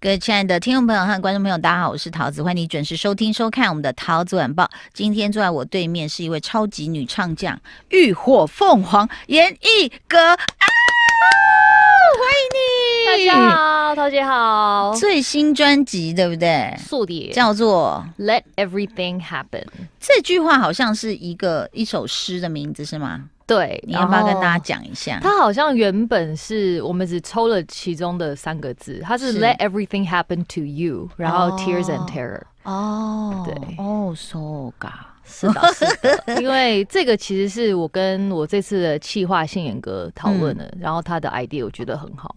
各位亲爱的听众朋友和观众朋友，大家好，我是桃子，欢迎你准时收听收看我们的桃子晚报。今天坐在我对面是一位超级女唱将，浴火凤凰严艺格，欢迎你，大家好，桃姐好，最新专辑对不对？速递叫做《Let Everything Happen》，这句话好像是一个一首诗的名字，是吗？对你要不要跟大家讲一下？他好像原本是我们只抽了其中的三个字，他是 Let everything happen to you，然后 Tears and Terror。哦，对，Oh, so god，是的，因为这个其实是我跟我这次的气化信眼哥讨论的，然后他的 idea 我觉得很好，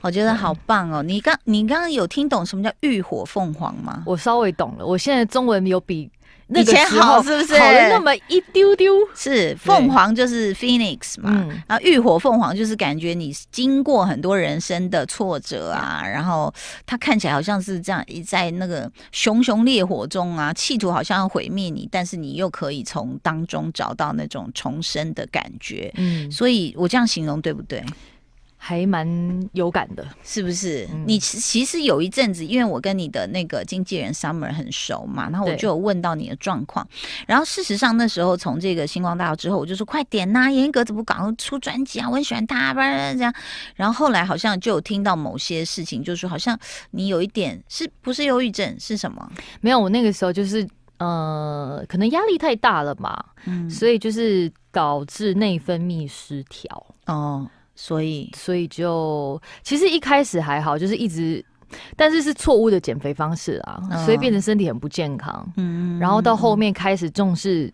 我觉得好棒哦。你刚你刚刚有听懂什么叫浴火凤凰吗？我稍微懂了，我现在中文有比。以前好是不是好了那么一丢丢？是凤凰就是 Phoenix 嘛，然后浴火凤凰就是感觉你经过很多人生的挫折啊，然后它看起来好像是这样一在那个熊熊烈火中啊，企图好像要毁灭你，但是你又可以从当中找到那种重生的感觉。嗯，所以我这样形容对不对？还蛮有感的，是不是？你其实有一阵子，因为我跟你的那个经纪人 Summer 很熟嘛，然后我就有问到你的状况。然后事实上那时候从这个星光大道之后，我就说快点呐，严格怎么搞出专辑啊？我很喜欢他，这样。然后后来好像就有听到某些事情，就说好像你有一点是不是忧郁症？是什么？没有，我那个时候就是呃，可能压力太大了嘛，嗯，所以就是导致内分泌失调哦。所以，所以就其实一开始还好，就是一直，但是是错误的减肥方式啊，所以变成身体很不健康。嗯，然后到后面开始重视。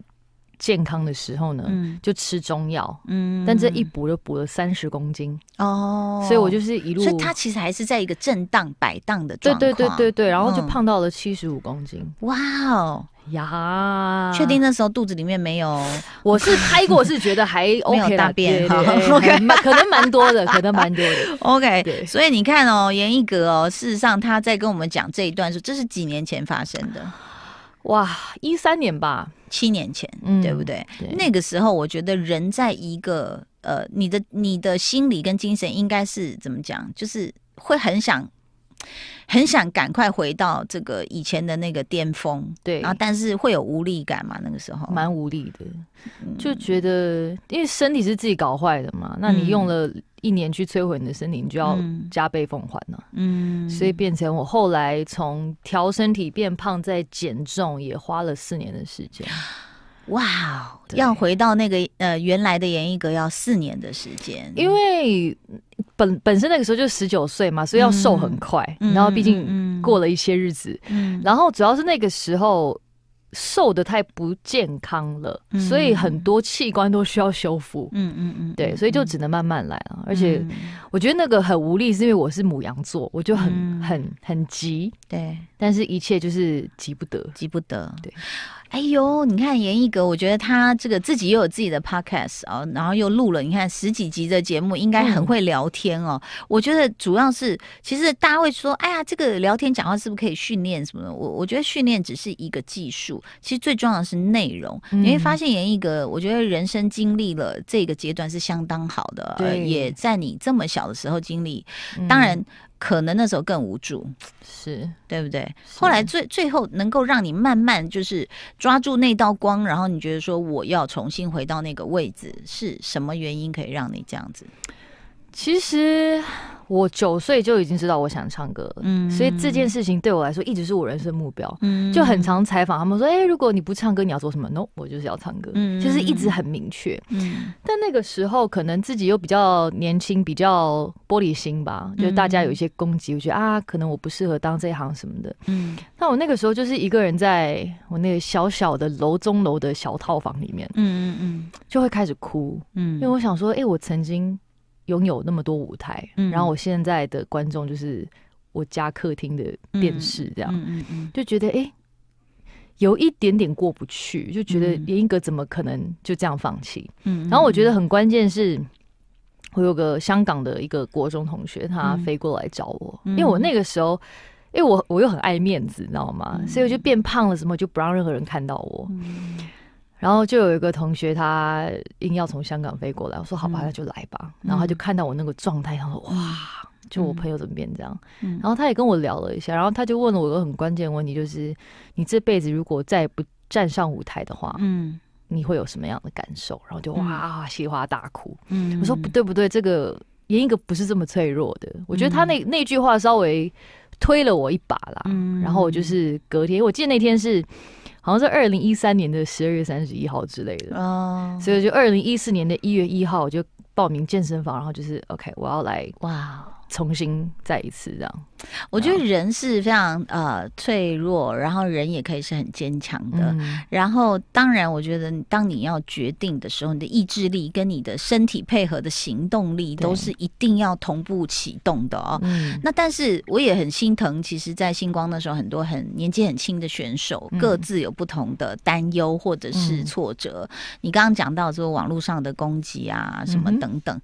健康的时候呢，就吃中药，嗯，但这一补就补了三十公斤哦，所以我就是一路，所以他其实还是在一个震荡摆荡的，对对对对对，然后就胖到了七十五公斤，哇哦、呀！确定那时候肚子里面没有？我是拍过，是觉得还 OK，大便，OK，可能蛮多的，可能蛮多的，OK。所以你看哦，严一格哦，事实上他在跟我们讲这一段是，这是几年前发生的，哇，一三年吧。七年前，对不对？那个时候，我觉得人在一个呃，你的你的心理跟精神应该是怎么讲，就是会很想。很想赶快回到这个以前的那个巅峰，对啊，但是会有无力感嘛？那个时候蛮无力的，就觉得因为身体是自己搞坏的嘛，那你用了一年去摧毁你的身体，你就要加倍奉还了。嗯，所以变成我后来从调身体变胖再减重，也花了四年的时间。哇，要回到那个呃原来的严艺格要四年的时间，因为本本身那个时候就十九岁嘛，所以要瘦很快，然后毕竟过了一些日子，然后主要是那个时候瘦的太不健康了，所以很多器官都需要修复，嗯嗯嗯，对，所以就只能慢慢来了。而且我觉得那个很无力，是因为我是母羊座，我就很很很急，对，但是一切就是急不得，急不得，对。哎呦，你看严艺格，我觉得他这个自己又有自己的 podcast 啊，然后又录了，你看十几集的节目，应该很会聊天哦。我觉得主要是，其实大家会说，哎呀，这个聊天讲话是不是可以训练什么的？我我觉得训练只是一个技术，其实最重要的是内容。你会发现严艺格，我觉得人生经历了这个阶段是相当好的，也在你这么小的时候经历，当然。可能那时候更无助，是对不对？后来最最后能够让你慢慢就是抓住那道光，然后你觉得说我要重新回到那个位置，是什么原因可以让你这样子？其实我九岁就已经知道我想唱歌，嗯，所以这件事情对我来说一直是我人生目标，嗯，就很常采访他们说，哎，如果你不唱歌，你要做什么？No，我就是要唱歌，嗯，就是一直很明确，嗯。但那个时候可能自己又比较年轻，比较玻璃心吧，就大家有一些攻击，我觉得啊，可能我不适合当这一行什么的，嗯。那我那个时候就是一个人在我那个小小的楼中楼的小套房里面，嗯嗯嗯，就会开始哭，嗯，因为我想说，哎，我曾经。拥有那么多舞台，然后我现在的观众就是我家客厅的电视这样，就觉得哎有一点点过不去，就觉得严格怎么可能就这样放弃？嗯，然后我觉得很关键是，我有个香港的一个国中同学，他飞过来找我，因为我那个时候，因为我我又很爱面子，你知道吗？所以我就变胖了，什么就不让任何人看到我。然后就有一个同学，他硬要从香港飞过来。我说：“好吧，那就来吧。”然后他就看到我那个状态，他说：“哇，就我朋友怎么变这样？”嗯，然后他也跟我聊了一下，然后他就问了我一个很关键的问题，就是你这辈子如果再不站上舞台的话，嗯，你会有什么样的感受？然后就哇，哇，哇，大哭。嗯，我说：“不对，不对，这个严一个不是这么脆弱的。”我觉得他那那句话稍微推了我一把啦。嗯，然后我就是隔天，我记得那天是。好像是二零一三年的十二月三十一号之类的，所以就二零一四年的一月一号就。报名健身房，然后就是 OK，我要来哇，重新再一次这样。我觉得人是非常呃脆弱，然后人也可以是很坚强的。然后当然，我觉得当你要决定的时候，你的意志力跟你的身体配合的行动力都是一定要同步启动的哦。那但是我也很心疼，其实在星光的时候，很多很年纪很轻的选手，各自有不同的担忧或者是挫折。你刚刚讲到说网络上的攻击啊，什么。等等，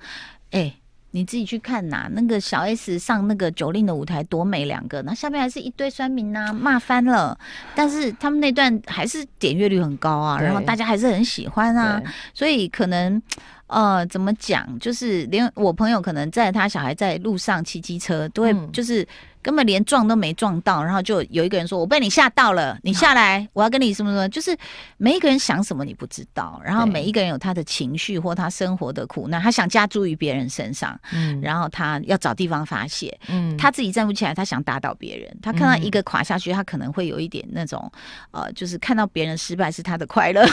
哎，你自己去看呐，那个小 S 上那个九令的舞台多美两个，那下面还是一堆酸民呐，骂翻了。但是他们那段还是点阅率很高啊，然后大家还是很喜欢啊，所以可能，呃，怎么讲，就是连我朋友可能在他小孩在路上骑机车都会，就是。根本连撞都没撞到，然后就有一个人说：“我被你吓到了，你下来，我要跟你什么什么。”就是每一个人想什么你不知道，然后每一个人有他的情绪或他生活的苦，难，他想加诸于别人身上，嗯，然后他要找地方发泄，嗯，他自己站不起来，他想打倒别人。他看到一个垮下去，他可能会有一点那种呃，就是看到别人失败是他的快乐。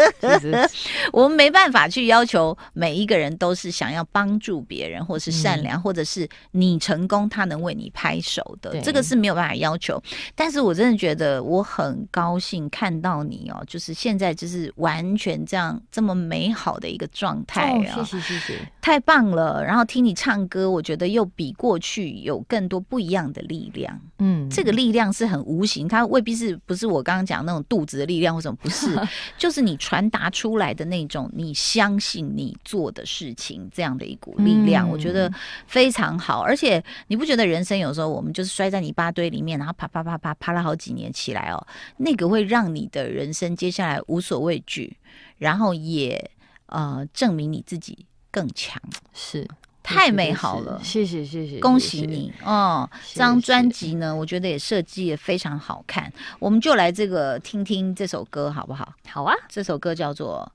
我们没办法去要求每一个人都是想要帮助别人，或是善良，或者是你成功，他能为你排。拍手的这个是没有办法要求，但是我真的觉得我很高兴看到你哦，就是现在就是完全这样这么美好的一个状态啊！谢谢谢谢，太棒了！然后听你唱歌，我觉得又比过去有更多不一样的力量。嗯，这个力量是很无形，它未必是不是我刚刚讲那种肚子的力量，或什么不是？就是你传达出来的那种你相信你做的事情这样的一股力量，我觉得非常好。而且你不觉得人生有？说我们就是摔在泥巴堆里面，然后啪啪啪啪啪了好几年起来哦，那个会让你的人生接下来无所畏惧，然后也呃证明你自己更强，是太美好了，谢谢谢谢，恭喜你哦！这张专辑呢，我觉得也设计也非常好看，我们就来这个听听这首歌好不好？好啊，这首歌叫做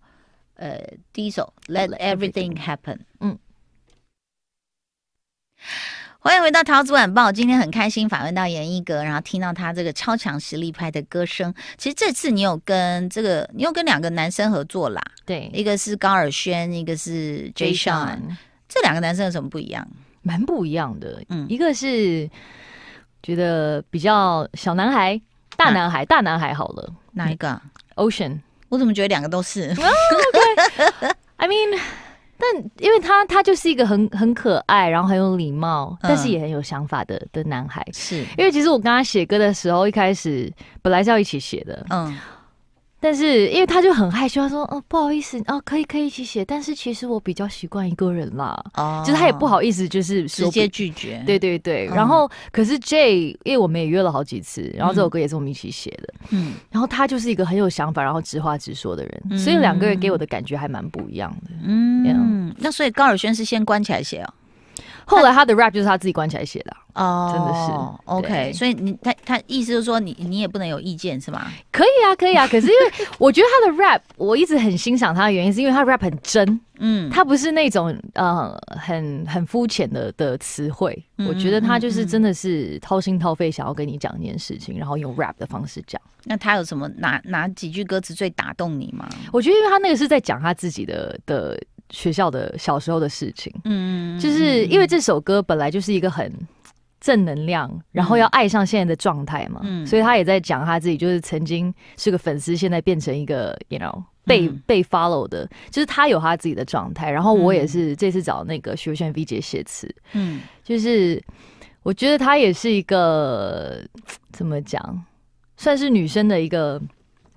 呃第一首《Let Everything Happen》，嗯。欢迎回到《桃子晚报》。今天很开心访问到严艺格，然后听到他这个超强实力派的歌声。其实这次你有跟这个，你有跟两个男生合作啦。对，一个是高尔轩，一个是 J. a Sean。这两个男生有什么不一样？蛮不一样的。嗯，一个是觉得比较小男孩，大男孩，大男孩好了。哪一个？Ocean。我怎么觉得两个都是？I mean。但因为他，他就是一个很很可爱，然后很有礼貌，但是也很有想法的的男孩。是因为其实我跟他写歌的时候，一开始本来是要一起写的。嗯。但是因为他就很害羞，他说哦不好意思哦可以可以一起写，但是其实我比较习惯一个人啦。”哦，就是他也不好意思就是直接拒绝，对对对。然后可是 J，因为我们也约了好几次，然后这首歌也是我们一起写的，嗯，然后他就是一个很有想法，然后直话直说的人，所以两个人给我的感觉还蛮不一样的，嗯，那所以高尔轩是先关起来写哦。后来他的 rap 就是他自己关起来写的哦，真的是 OK。所以你他他意思就是说你你也不能有意见是吗？可以啊，可以啊。可是因为 我觉得他的 rap 我一直很欣赏他的原因是因为他 rap 很真，嗯，他不是那种呃很很肤浅的的词汇。我觉得他就是真的是掏心掏肺想要跟你讲一件事情，然后用 rap 的方式讲。那他有什么哪哪几句歌词最打动你吗？我觉得因为他那个是在讲他自己的的。学校的小时候的事情，嗯嗯就是因为这首歌本来就是一个很正能量，然后要爱上现在的状态嘛，嗯，所以他也在讲他自己，就是曾经是个粉丝，现在变成一个，you know，被被 follow 的，就是他有他自己的状态，然后我也是这次找那个徐若瑄 V 姐写词，嗯，就是我觉得她也是一个怎么讲，算是女生的一个。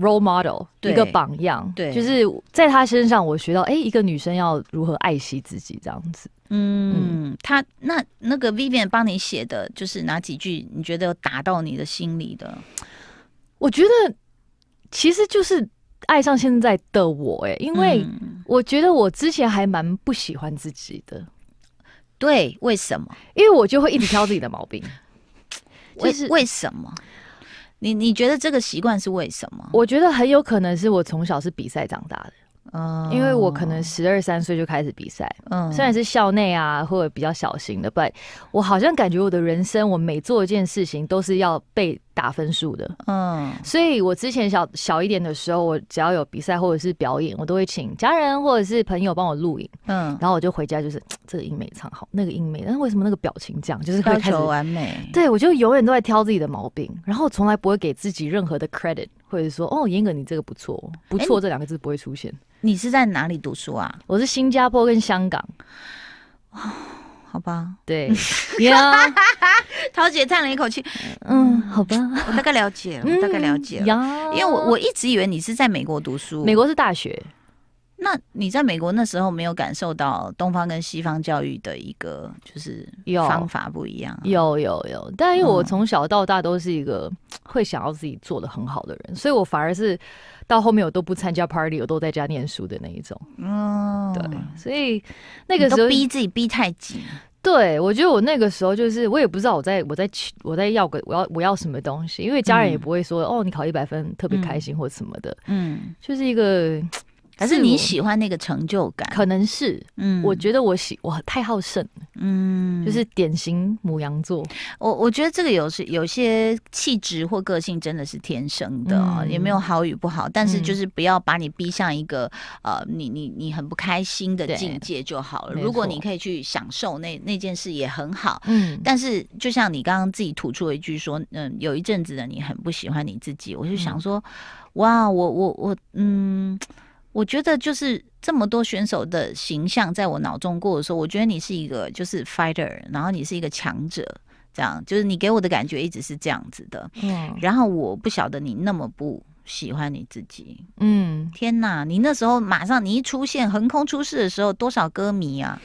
Role model 一个榜样，对，就是在他身上，我学到哎，一个女生要如何爱惜自己这样子。嗯，他那那个 Vivian 帮你写的，就是哪几句你觉得打到你的心里的？我觉得其实就是爱上现在的我，哎，因为我觉得我之前还蛮不喜欢自己的。对，为什么？因为我就会一直挑自己的毛病。为为什么？你你觉得这个习惯是为什么？我觉得很有可能是我从小是比赛长大的，嗯，因为我可能十二三岁就开始比赛，嗯，虽然是校内啊或者比较小型的，但我好像感觉我的人生，我每做一件事情都是要被。打分数的，嗯，所以我之前小小一点的时候，我只要有比赛或者是表演，我都会请家人或者是朋友帮我录影，嗯，然后我就回家就是这个音美唱好，那个音美，但是为什么那个表情这样，就是要求完美，对我就永远都在挑自己的毛病，然后从来不会给自己任何的 credit，或者说哦严格你这个不错，不错这两个字不会出现。你是在哪里读书啊？我是新加坡跟香港，好吧，对呀，桃 姐叹了一口气，嗯，好吧，我大概了解，我大概了解，因为我我一直以为你是在美国读书，美国是大学。那你在美国那时候没有感受到东方跟西方教育的一个就是方法不一样？有有有，但因为我从小到大都是一个会想要自己做的很好的人，所以我反而是到后面我都不参加 party，我都在家念书的那一种。嗯，对，所以那个时候逼自己逼太紧。对，我觉得我那个时候就是我也不知道我在我在我在要个我要我要什么东西，因为家人也不会说哦你考一百分特别开心或什么的。嗯，就是一个。是你喜欢那个成就感，可能是，嗯，我觉得我喜我太好胜，嗯，就是典型母羊座。我我觉得这个有是有些气质或个性真的是天生的，也没有好与不好，但是就是不要把你逼向一个呃，你你你很不开心的境界就好了。如果你可以去享受那那件事也很好，嗯。但是就像你刚刚自己吐出了一句说，嗯，有一阵子的你很不喜欢你自己，我就想说，哇，我我我，嗯。我觉得就是这么多选手的形象在我脑中过的时候，我觉得你是一个就是 fighter，然后你是一个强者，这样就是你给我的感觉一直是这样子的。嗯，然后我不晓得你那么不喜欢你自己，嗯，天哪！你那时候马上你一出现，横空出世的时候，多少歌迷啊！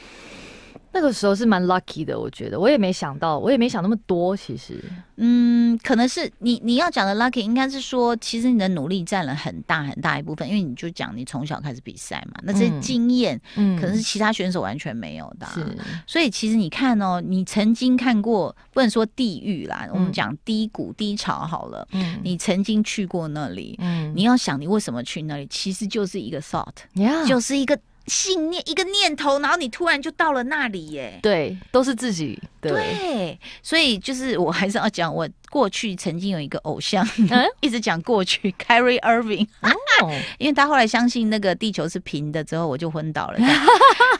那个时候是蛮 lucky 的，我觉得我也没想到，我也没想那么多。其实，嗯，可能是你你要讲的 lucky 应该是说，其实你的努力占了很大很大一部分，因为你就讲你从小开始比赛嘛，那这些经验，嗯，可能是其他选手完全没有的。是。所以其实你看哦，你曾经看过不能说地狱啦，我们讲低谷低潮好了，嗯，你曾经去过那里，嗯，你要想你为什么去那里，其实就是一个 thought，就是一个。信念一个念头，然后你突然就到了那里耶！对，都是自己对。所以就是我还是要讲，我过去曾经有一个偶像，一直讲过去，Carrie Irving。哦，因为他后来相信那个地球是平的之后，我就昏倒了。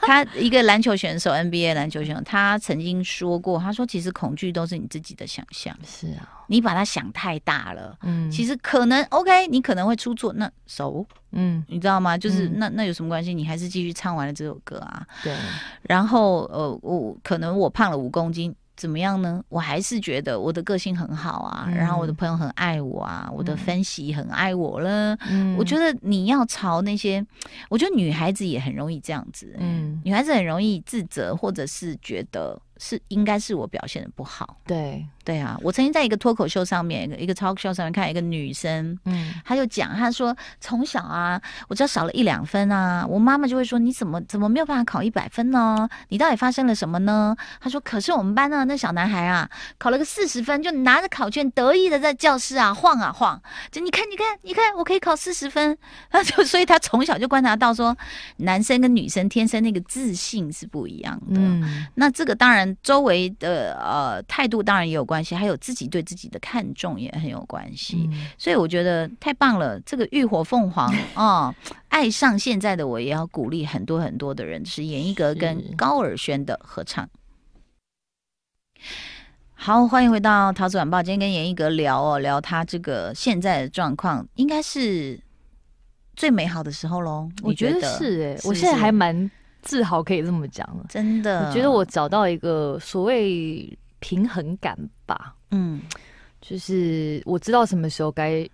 他一个篮球选手，NBA 篮球选手，他曾经说过，他说其实恐惧都是你自己的想象。是啊。你把它想太大了，嗯，其实可能 OK，你可能会出错，那熟，嗯，你知道吗？就是那那有什么关系？你还是继续唱完了这首歌啊，对。然后呃，我可能我胖了五公斤，怎么样呢？我还是觉得我的个性很好啊，然后我的朋友很爱我啊，我的分析很爱我了。嗯、我觉得你要朝那些，我觉得女孩子也很容易这样子，嗯，女孩子很容易自责，或者是觉得是应该是我表现的不好，对。对啊，我曾经在一个脱口秀上面，一个一个 talk show 上面看一个女生，嗯，她就讲，她说从小啊，我只要少了一两分啊，我妈妈就会说你怎么怎么没有办法考一百分呢？你到底发生了什么呢？她说，可是我们班呢，那小男孩啊，考了个四十分，就拿着考卷得意的在教室啊晃啊晃，就你看你看你看，我可以考四十分，她就所以他从小就观察到说，男生跟女生天生那个自信是不一样的。嗯，那这个当然周围的呃态度当然也有关。关系还有自己对自己的看重也很有关系，所以我觉得太棒了。这个浴火凤凰啊，爱上现在的我也要鼓励很多很多的人。是严艺格跟高尔轩的合唱。好，欢迎回到桃子晚报。今天跟严艺格聊哦，聊他这个现在的状况，应该是最美好的时候喽。我觉得是哎，我现在还蛮自豪，可以这么讲了。真的，我觉得我找到一个所谓。平衡感吧，嗯，就是我知道什么时候该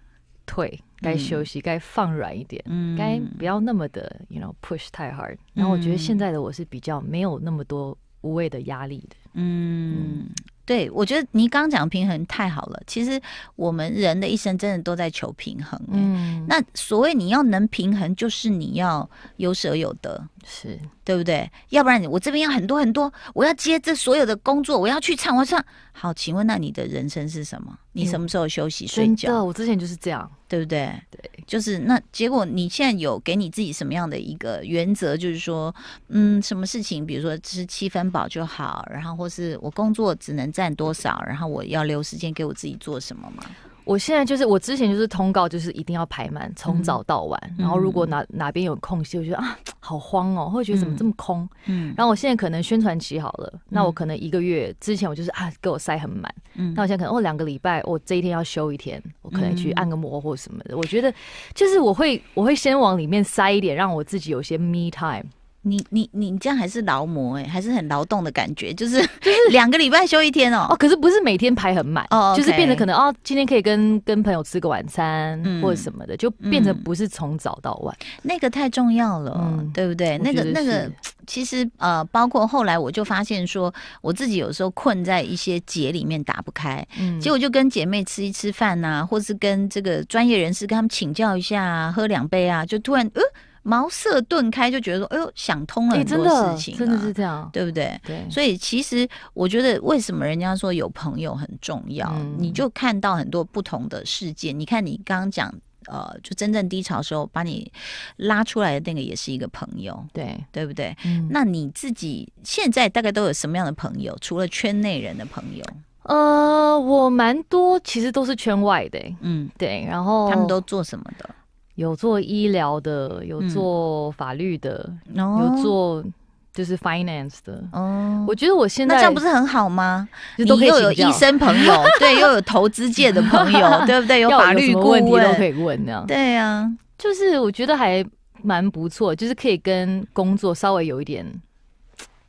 退、该休息、该放软一点，嗯，该不要那么的，you know，push 太 hard。然后我觉得现在的我是比较没有那么多无谓的压力的，嗯，对，我觉得你刚讲平衡太好了，其实我们人的一生真的都在求平衡，嗯，那所谓你要能平衡，就是你要有舍有得。是对不对？要不然我这边要很多很多，我要接这所有的工作，我要去唱，我唱。好，请问那你的人生是什么？你什么时候休息睡觉？我之前就是这样，对不对？对，就是那结果，你现在有给你自己什么样的一个原则？就是说，嗯，什么事情，比如说吃七分饱就好，然后或是我工作只能占多少，然后我要留时间给我自己做什么吗？我现在就是，我之前就是通告，就是一定要排满，从早到晚。然后如果哪哪边有空隙，我觉得啊，好慌哦，会觉得怎么这么空。然后我现在可能宣传期好了，那我可能一个月之前我就是啊，给我塞很满。那我现在可能哦，两个礼拜我这一天要休一天，我可能去按个摩或什么的。我觉得就是我会我会先往里面塞一点，让我自己有些 me time。你你你这样还是劳模哎，还是很劳动的感觉，就是就是 两个礼拜休一天哦。哦，可是不是每天排很满哦，就是变得可能哦，今天可以跟跟朋友吃个晚餐或者什么的，就变得不是从早到晚。那个太重要了，对不对？那个那个其实呃，包括后来我就发现说，我自己有时候困在一些结里面打不开，嗯，结果就跟姐妹吃一吃饭啊，或是跟这个专业人士跟他们请教一下，喝两杯啊，就突然呃。茅塞顿开，就觉得说，哎呦，想通了很多事情，真的是这样，对不对？对。所以其实我觉得，为什么人家说有朋友很重要，你就看到很多不同的世界。你看，你刚刚讲，呃，就真正低潮的时候把你拉出来的那个，也是一个朋友，对，对不对？嗯。那你自己现在大概都有什么样的朋友？除了圈内人的朋友？呃，我蛮多，其实都是圈外的。嗯，对。然后他们都做什么的？有做医疗的，有做法律的，有做就是 finance 的。哦，我觉得我现在那这样不是很好吗？你又有医生朋友，对，又有投资界的朋友，对不对？有法律顾问都可以问，那样对啊，就是我觉得还蛮不错，就是可以跟工作稍微有一点，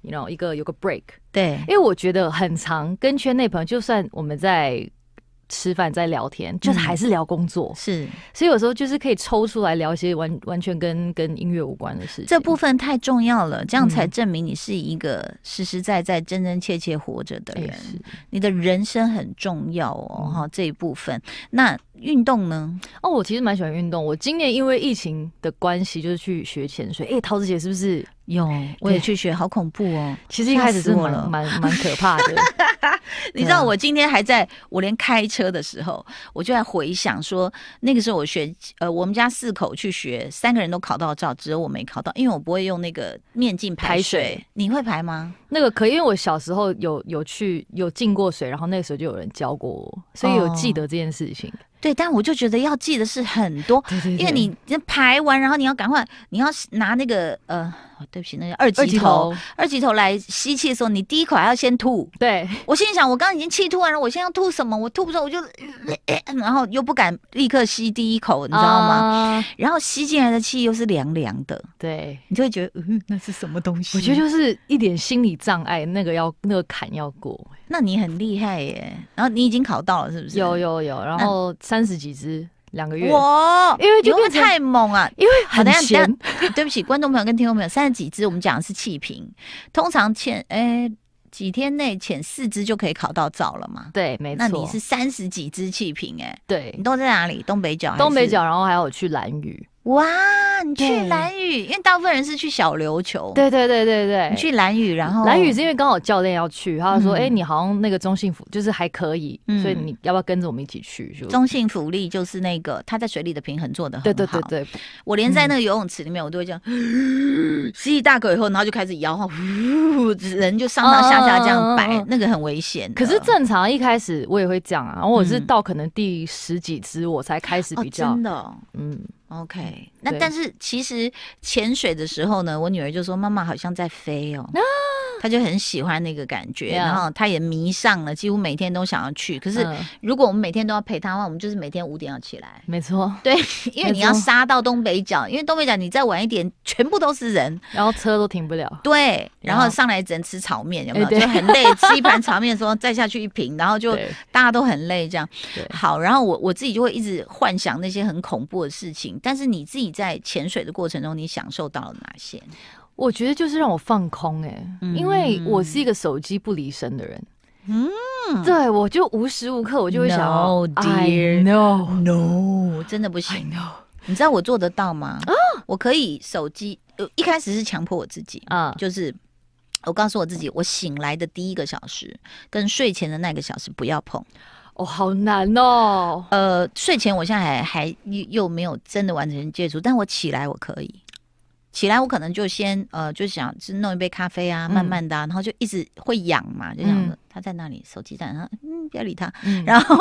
你知道，一个有个 break，对，因为我觉得很长，跟圈内朋友，就算我们在。吃饭在聊天，就是还是聊工作，是，所以有时候就是可以抽出来聊一些完完全跟跟音乐无关的事情。这部分太重要了，这样才证明你是一个实实在在、真真切切活着的人。你的人生很重要哦，哈这一部分。那运动呢？哦，我其实蛮喜欢运动。我今年因为疫情的关系，就是去学潜水。哎，桃子姐是不是？有，我也去学，好恐怖哦！其实一开始是蛮蛮蛮可怕的。你知道我今天还在我连开车的时候，我就在回想说，那个时候我学呃，我们家四口去学，三个人都考到照，只有我没考到，因为我不会用那个面镜排水。你会排吗？那个可以，因为我小时候有有去有进过水，然后那个时候就有人教过我，所以有记得这件事情。对，但我就觉得要记的是很多，因为你排完，然后你要赶快，你要拿那个呃，对不起，那个二级头，二级头来吸气的时候，你第一口还要先吐。对，我心想，我刚刚已经气吐完了，我现在要吐什么？我吐不出，我就，然后又不敢立刻吸第一口，你知道吗？然后吸进来的气又是凉凉的，对你就会觉得，嗯，那是什么东西？我觉得就是一点心理障碍，那个要那个坎要过。那你很厉害耶，然后你已经考到了是不是？有有有，然后三十几只两个月，哇！因为因为太猛啊，因为好难捡。对不起，观众朋友跟听众朋友，三十几只我们讲的是气瓶，通常潜诶几天内潜四只就可以考到照了嘛？对，没错。那你是三十几只气瓶诶？对，你都在哪里？东北角，东北角，然后还有去蓝屿。哇，你去蓝屿，因为大部分人是去小琉球。对对对对对，去蓝屿，然后蓝屿是因为刚好教练要去，他说：“哎，你好像那个中性浮，就是还可以，所以你要不要跟着我们一起去？”中性福力就是那个他在水里的平衡做的很好。对对对对，我连在那个游泳池里面，我都会这样 吸一大口以后，然后就开始摇晃，人就上上下下这样摆，那个很危险。可是正常一开始我也会这样啊，然后我是到可能第十几只我才开始比较真的，嗯。OK，那但是其实潜水的时候呢，我女儿就说妈妈好像在飞哦，那她就很喜欢那个感觉，然后她也迷上了，几乎每天都想要去。可是如果我们每天都要陪她的话，我们就是每天五点要起来，没错，对，因为你要杀到东北角，因为东北角你再晚一点，全部都是人，然后车都停不了，对，然后上来只能吃炒面，有没有？就很累，吃一盘炒面说再下去一瓶，然后就 大家都很累这样。好，然后我我自己就会一直幻想那些很恐怖的事情。但是你自己在潜水的过程中，你享受到了哪些？我觉得就是让我放空哎，因为我是一个手机不离身的人。嗯，对我就无时无刻我就会想，Oh dear，no no，真的不行。你知道我做得到吗？啊，我可以手机。呃，一开始是强迫我自己啊，就是我告诉我自己，我醒来的第一个小时跟睡前的那个小时不要碰。哦，好难哦。呃，睡前我现在还还又没有真的完成戒除，但我起来我可以起来，我可能就先呃就想就弄一杯咖啡啊，慢慢的，然后就一直会痒嘛，就想他在那里手机在，那，嗯不要理他，然后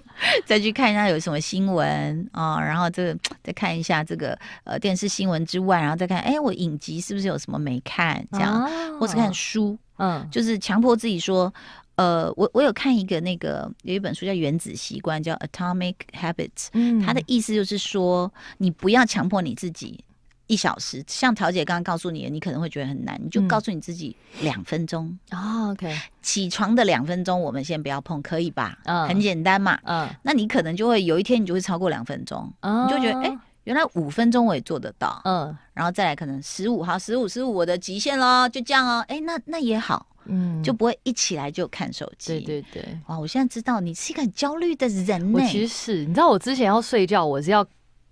再去看一下有什么新闻啊，然后这个再看一下这个呃电视新闻之外，然后再看哎我影集是不是有什么没看这样，或是看书，嗯，就是强迫自己说。呃，我我有看一个那个有一本书叫《原子习惯》，叫《Atomic Habits》。嗯，它的意思就是说，你不要强迫你自己一小时。像桃姐刚刚告诉你的，你可能会觉得很难，你就告诉你自己两分钟啊。OK，起床的两分钟我们先不要碰，可以吧？嗯，很简单嘛。嗯，那你可能就会有一天你就会超过两分钟，你就觉得哎。原来五分钟我也做得到，嗯，然后再来可能十五号十五十五我的极限喽，就这样哦，哎，那那也好，嗯，就不会一起来就看手机，对对对，哇，我现在知道你是一个很焦虑的人呢。我其实是你知道我之前要睡觉，我是要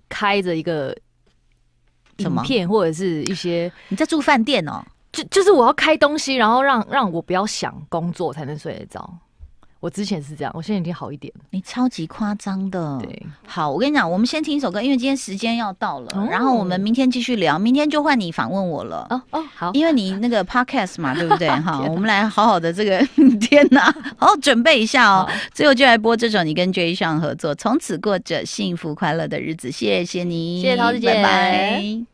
开着一个影片或者是一些你在住饭店哦，就就是我要开东西，然后让让我不要想工作才能睡得着。我之前是这样，我现在已经好一点了。你超级夸张的。对，好，我跟你讲，我们先听一首歌，因为今天时间要到了，然后我们明天继续聊，明天就换你访问我了。哦哦，好，因为你那个 podcast 嘛，对不对？哈，我们来好好的这个，天哪，好好准备一下哦。最后就来播这首你跟 Jay 上 n g 合作《从此过着幸福快乐的日子》，谢谢你，谢谢桃子姐，拜拜。